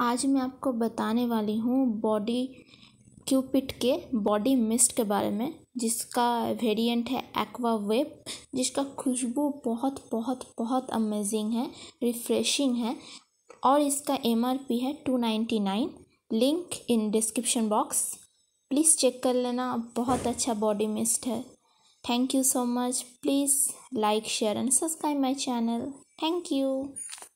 आज मैं आपको बताने वाली हूँ बॉडी क्यूपिट के बॉडी मिस्ट के बारे में जिसका वेरिएंट है एक्वा वेप जिसका खुशबू बहुत बहुत बहुत अमेजिंग है रिफ्रेशिंग है और इसका एमआरपी है two ninety nine link in description box please check कर लेना बहुत अच्छा बॉडी मिस्ट है thank you so much please like share and subscribe my channel thank you